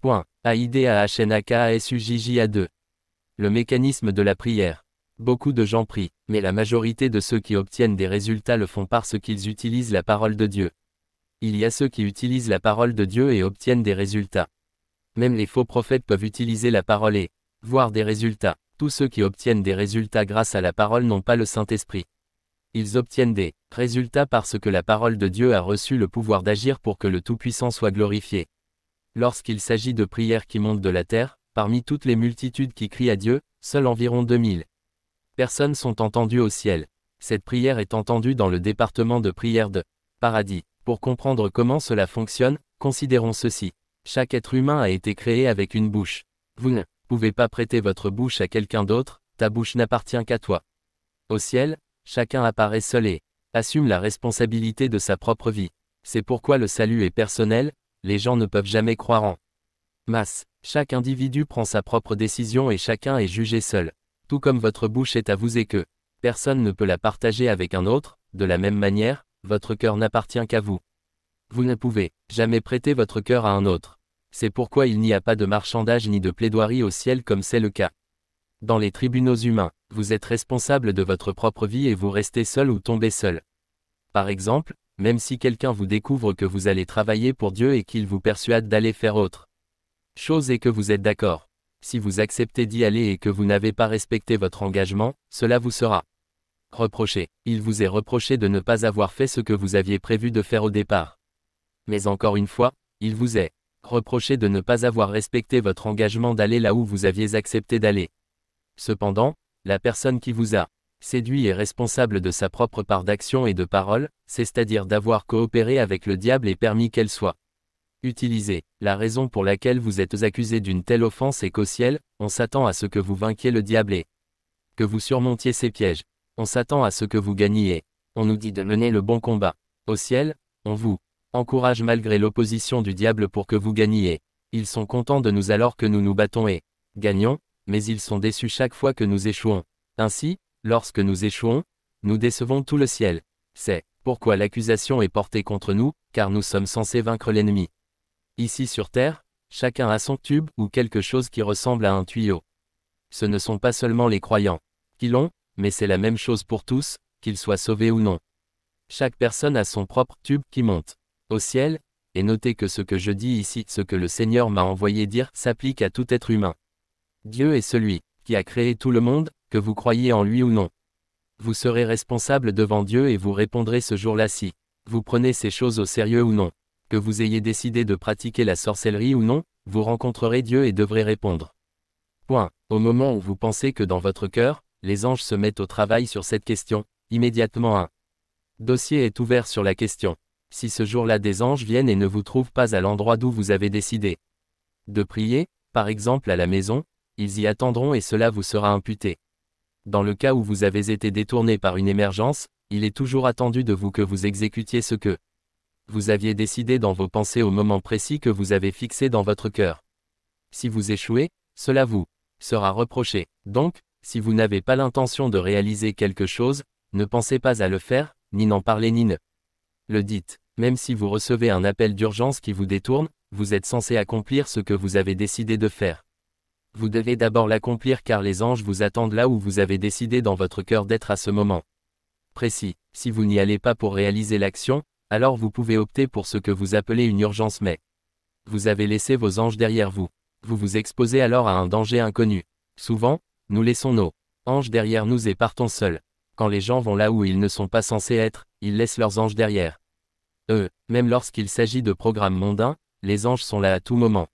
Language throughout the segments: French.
Point. AIDAHNAKASUJJA2. Le mécanisme de la prière. Beaucoup de gens prient, mais la majorité de ceux qui obtiennent des résultats le font parce qu'ils utilisent la parole de Dieu. Il y a ceux qui utilisent la parole de Dieu et obtiennent des résultats. Même les faux prophètes peuvent utiliser la parole et voir des résultats. Tous ceux qui obtiennent des résultats grâce à la parole n'ont pas le Saint-Esprit. Ils obtiennent des résultats parce que la parole de Dieu a reçu le pouvoir d'agir pour que le Tout-Puissant soit glorifié. Lorsqu'il s'agit de prières qui montent de la terre, parmi toutes les multitudes qui crient à Dieu, seuls environ 2000 personnes sont entendues au ciel. Cette prière est entendue dans le département de prière de paradis. Pour comprendre comment cela fonctionne, considérons ceci. Chaque être humain a été créé avec une bouche. Vous ne pouvez pas prêter votre bouche à quelqu'un d'autre, ta bouche n'appartient qu'à toi. Au ciel, chacun apparaît seul et assume la responsabilité de sa propre vie. C'est pourquoi le salut est personnel, les gens ne peuvent jamais croire en masse. Chaque individu prend sa propre décision et chacun est jugé seul. Tout comme votre bouche est à vous et que personne ne peut la partager avec un autre, de la même manière, votre cœur n'appartient qu'à vous. Vous ne pouvez jamais prêter votre cœur à un autre. C'est pourquoi il n'y a pas de marchandage ni de plaidoirie au ciel comme c'est le cas. Dans les tribunaux humains, vous êtes responsable de votre propre vie et vous restez seul ou tombez seul. Par exemple, même si quelqu'un vous découvre que vous allez travailler pour Dieu et qu'il vous persuade d'aller faire autre chose et que vous êtes d'accord. Si vous acceptez d'y aller et que vous n'avez pas respecté votre engagement, cela vous sera reproché. Il vous est reproché de ne pas avoir fait ce que vous aviez prévu de faire au départ. Mais encore une fois, il vous est reproché de ne pas avoir respecté votre engagement d'aller là où vous aviez accepté d'aller. Cependant, la personne qui vous a séduit et responsable de sa propre part d'action et de parole, c'est-à-dire d'avoir coopéré avec le diable et permis qu'elle soit utilisée. La raison pour laquelle vous êtes accusé d'une telle offense est qu'au ciel, on s'attend à ce que vous vainquiez le diable et que vous surmontiez ses pièges. On s'attend à ce que vous gagniez. On nous dit de mener le bon combat. Au ciel, on vous encourage malgré l'opposition du diable pour que vous gagniez. Ils sont contents de nous alors que nous nous battons et gagnons, mais ils sont déçus chaque fois que nous échouons. Ainsi, Lorsque nous échouons, nous décevons tout le ciel. C'est pourquoi l'accusation est portée contre nous, car nous sommes censés vaincre l'ennemi. Ici sur Terre, chacun a son tube ou quelque chose qui ressemble à un tuyau. Ce ne sont pas seulement les croyants qui l'ont, mais c'est la même chose pour tous, qu'ils soient sauvés ou non. Chaque personne a son propre tube qui monte au ciel, et notez que ce que je dis ici, ce que le Seigneur m'a envoyé dire, s'applique à tout être humain. Dieu est celui qui a créé tout le monde, que vous croyez en lui ou non. Vous serez responsable devant Dieu et vous répondrez ce jour-là si vous prenez ces choses au sérieux ou non. Que vous ayez décidé de pratiquer la sorcellerie ou non, vous rencontrerez Dieu et devrez répondre. Point. Au moment où vous pensez que dans votre cœur, les anges se mettent au travail sur cette question, immédiatement un dossier est ouvert sur la question. Si ce jour-là des anges viennent et ne vous trouvent pas à l'endroit d'où vous avez décidé de prier, par exemple à la maison, ils y attendront et cela vous sera imputé dans le cas où vous avez été détourné par une émergence, il est toujours attendu de vous que vous exécutiez ce que vous aviez décidé dans vos pensées au moment précis que vous avez fixé dans votre cœur. Si vous échouez, cela vous sera reproché. Donc, si vous n'avez pas l'intention de réaliser quelque chose, ne pensez pas à le faire, ni n'en parlez ni ne le dites. Même si vous recevez un appel d'urgence qui vous détourne, vous êtes censé accomplir ce que vous avez décidé de faire. Vous devez d'abord l'accomplir car les anges vous attendent là où vous avez décidé dans votre cœur d'être à ce moment. Précis, si vous n'y allez pas pour réaliser l'action, alors vous pouvez opter pour ce que vous appelez une urgence mais vous avez laissé vos anges derrière vous. Vous vous exposez alors à un danger inconnu. Souvent, nous laissons nos anges derrière nous et partons seuls. Quand les gens vont là où ils ne sont pas censés être, ils laissent leurs anges derrière. Eux, même lorsqu'il s'agit de programmes mondains, les anges sont là à tout moment.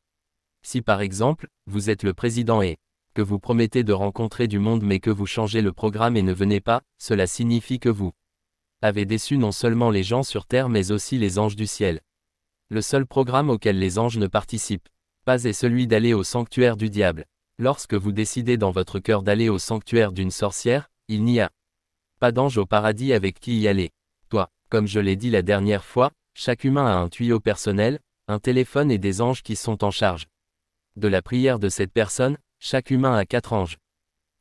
Si par exemple, vous êtes le président et que vous promettez de rencontrer du monde mais que vous changez le programme et ne venez pas, cela signifie que vous avez déçu non seulement les gens sur terre mais aussi les anges du ciel. Le seul programme auquel les anges ne participent pas est celui d'aller au sanctuaire du diable. Lorsque vous décidez dans votre cœur d'aller au sanctuaire d'une sorcière, il n'y a pas d'ange au paradis avec qui y aller. Toi, comme je l'ai dit la dernière fois, chaque humain a un tuyau personnel, un téléphone et des anges qui sont en charge de la prière de cette personne, chaque humain a quatre anges.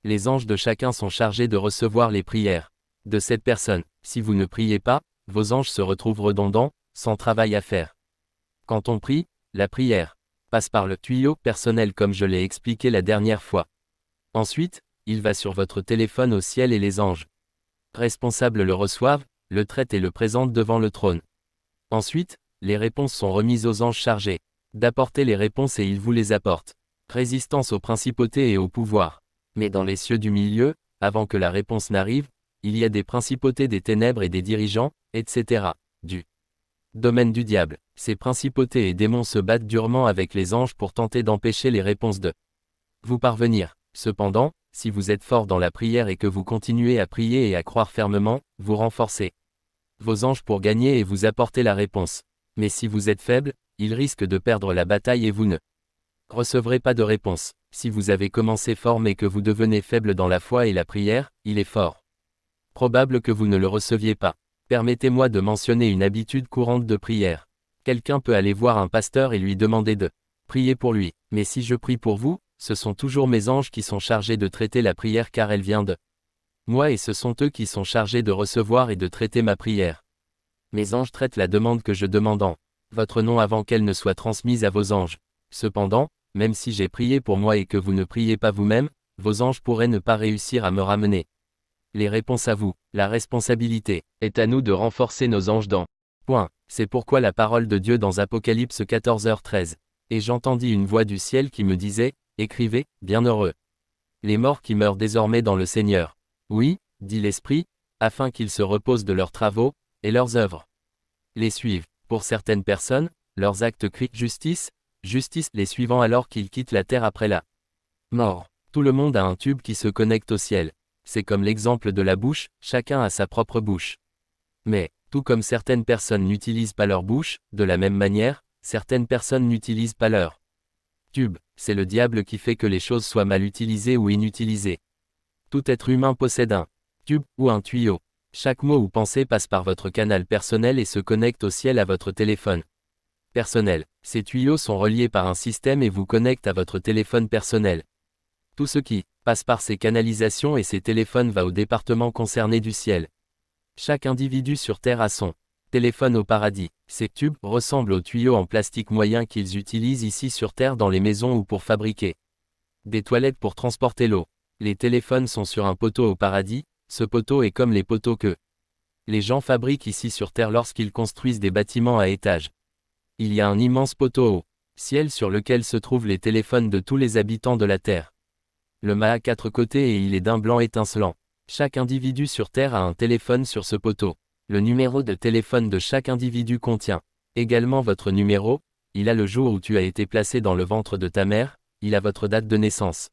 Les anges de chacun sont chargés de recevoir les prières de cette personne. Si vous ne priez pas, vos anges se retrouvent redondants, sans travail à faire. Quand on prie, la prière passe par le tuyau personnel comme je l'ai expliqué la dernière fois. Ensuite, il va sur votre téléphone au ciel et les anges responsables le reçoivent, le traitent et le présentent devant le trône. Ensuite, les réponses sont remises aux anges chargés d'apporter les réponses et il vous les apporte. Résistance aux principautés et au pouvoir. Mais dans les cieux du milieu, avant que la réponse n'arrive, il y a des principautés des ténèbres et des dirigeants, etc. Du domaine du diable. Ces principautés et démons se battent durement avec les anges pour tenter d'empêcher les réponses de vous parvenir. Cependant, si vous êtes fort dans la prière et que vous continuez à prier et à croire fermement, vous renforcez vos anges pour gagner et vous apporter la réponse. Mais si vous êtes faible, il risque de perdre la bataille et vous ne recevrez pas de réponse. Si vous avez commencé fort mais que vous devenez faible dans la foi et la prière, il est fort. Probable que vous ne le receviez pas. Permettez-moi de mentionner une habitude courante de prière. Quelqu'un peut aller voir un pasteur et lui demander de prier pour lui. Mais si je prie pour vous, ce sont toujours mes anges qui sont chargés de traiter la prière car elle vient de moi et ce sont eux qui sont chargés de recevoir et de traiter ma prière. Mes anges traitent la demande que je demande en votre nom avant qu'elle ne soit transmise à vos anges. Cependant, même si j'ai prié pour moi et que vous ne priez pas vous-même, vos anges pourraient ne pas réussir à me ramener. Les réponses à vous, la responsabilité, est à nous de renforcer nos anges dans. Point. C'est pourquoi la parole de Dieu dans Apocalypse 14h13. Et j'entendis une voix du ciel qui me disait, Écrivez, bienheureux. Les morts qui meurent désormais dans le Seigneur. Oui, dit l'Esprit, afin qu'ils se reposent de leurs travaux, et leurs œuvres. Les suivent. Pour certaines personnes, leurs actes crient « justice, justice les suivant alors qu'ils quittent la terre après la mort. Tout le monde a un tube qui se connecte au ciel. C'est comme l'exemple de la bouche, chacun a sa propre bouche. Mais, tout comme certaines personnes n'utilisent pas leur bouche, de la même manière, certaines personnes n'utilisent pas leur tube. C'est le diable qui fait que les choses soient mal utilisées ou inutilisées. Tout être humain possède un tube ou un tuyau. Chaque mot ou pensée passe par votre canal personnel et se connecte au ciel à votre téléphone. Personnel. Ces tuyaux sont reliés par un système et vous connectent à votre téléphone personnel. Tout ce qui passe par ces canalisations et ces téléphones va au département concerné du ciel. Chaque individu sur Terre a son téléphone au paradis. Ces tubes ressemblent aux tuyaux en plastique moyen qu'ils utilisent ici sur Terre dans les maisons ou pour fabriquer des toilettes pour transporter l'eau. Les téléphones sont sur un poteau au paradis, ce poteau est comme les poteaux que les gens fabriquent ici sur Terre lorsqu'ils construisent des bâtiments à étages. Il y a un immense poteau au ciel sur lequel se trouvent les téléphones de tous les habitants de la Terre. Le mât a quatre côtés et il est d'un blanc étincelant. Chaque individu sur Terre a un téléphone sur ce poteau. Le numéro de téléphone de chaque individu contient également votre numéro, il a le jour où tu as été placé dans le ventre de ta mère, il a votre date de naissance.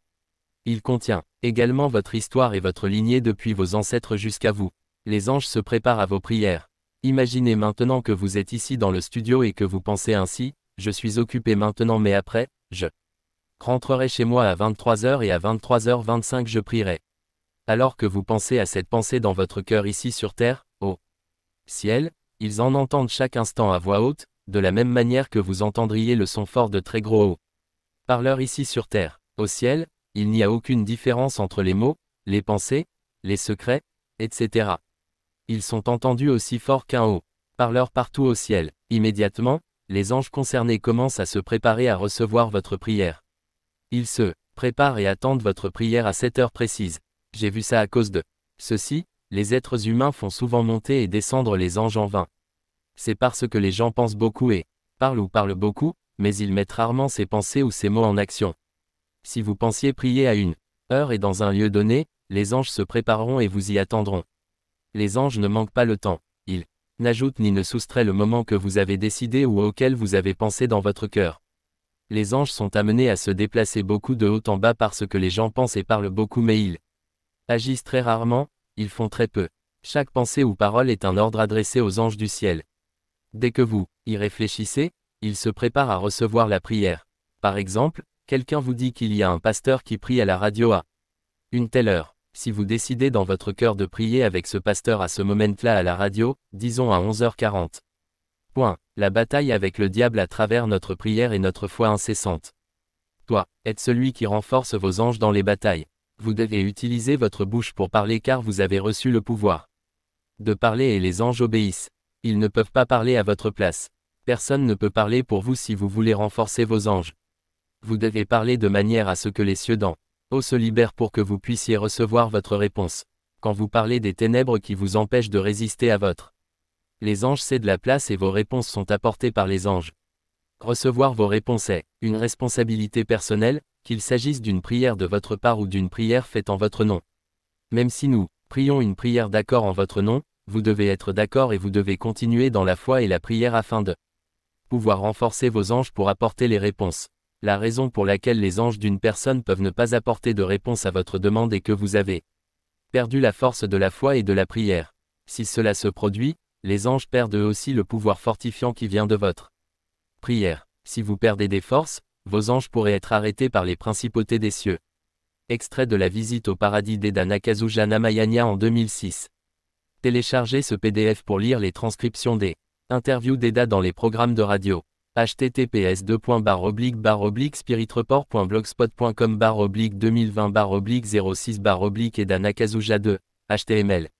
Il contient également votre histoire et votre lignée depuis vos ancêtres jusqu'à vous. Les anges se préparent à vos prières. Imaginez maintenant que vous êtes ici dans le studio et que vous pensez ainsi, je suis occupé maintenant mais après, je rentrerai chez moi à 23h et à 23h25 je prierai. Alors que vous pensez à cette pensée dans votre cœur ici sur terre, au ciel, ils en entendent chaque instant à voix haute, de la même manière que vous entendriez le son fort de très gros haut. parleurs ici sur terre, au ciel, il n'y a aucune différence entre les mots, les pensées, les secrets, etc. Ils sont entendus aussi fort qu'un haut, parleur partout au ciel. Immédiatement, les anges concernés commencent à se préparer à recevoir votre prière. Ils se préparent et attendent votre prière à cette heure précise. J'ai vu ça à cause de ceci, les êtres humains font souvent monter et descendre les anges en vain. C'est parce que les gens pensent beaucoup et parlent ou parlent beaucoup, mais ils mettent rarement ces pensées ou ces mots en action. Si vous pensiez prier à une heure et dans un lieu donné, les anges se prépareront et vous y attendront. Les anges ne manquent pas le temps, ils n'ajoutent ni ne soustraient le moment que vous avez décidé ou auquel vous avez pensé dans votre cœur. Les anges sont amenés à se déplacer beaucoup de haut en bas parce que les gens pensent et parlent beaucoup mais ils agissent très rarement, ils font très peu. Chaque pensée ou parole est un ordre adressé aux anges du ciel. Dès que vous y réfléchissez, ils se préparent à recevoir la prière. Par exemple, quelqu'un vous dit qu'il y a un pasteur qui prie à la radio à une telle heure. Si vous décidez dans votre cœur de prier avec ce pasteur à ce moment-là à la radio, disons à 11h40. Point. La bataille avec le diable à travers notre prière et notre foi incessante. Toi, êtes celui qui renforce vos anges dans les batailles. Vous devez utiliser votre bouche pour parler car vous avez reçu le pouvoir de parler et les anges obéissent. Ils ne peuvent pas parler à votre place. Personne ne peut parler pour vous si vous voulez renforcer vos anges. Vous devez parler de manière à ce que les cieux d'en haut se libèrent pour que vous puissiez recevoir votre réponse. Quand vous parlez des ténèbres qui vous empêchent de résister à votre les anges cèdent la place et vos réponses sont apportées par les anges. Recevoir vos réponses est une responsabilité personnelle, qu'il s'agisse d'une prière de votre part ou d'une prière faite en votre nom. Même si nous prions une prière d'accord en votre nom, vous devez être d'accord et vous devez continuer dans la foi et la prière afin de pouvoir renforcer vos anges pour apporter les réponses. La raison pour laquelle les anges d'une personne peuvent ne pas apporter de réponse à votre demande est que vous avez perdu la force de la foi et de la prière. Si cela se produit, les anges perdent eux aussi le pouvoir fortifiant qui vient de votre prière. Si vous perdez des forces, vos anges pourraient être arrêtés par les principautés des cieux. Extrait de la visite au paradis d'Eda Nakazuja Namayanya en 2006. Téléchargez ce PDF pour lire les transcriptions des interviews d'Eda dans les programmes de radio https 2 spiritreport.blogspot.com 2020 06 barre et 2 html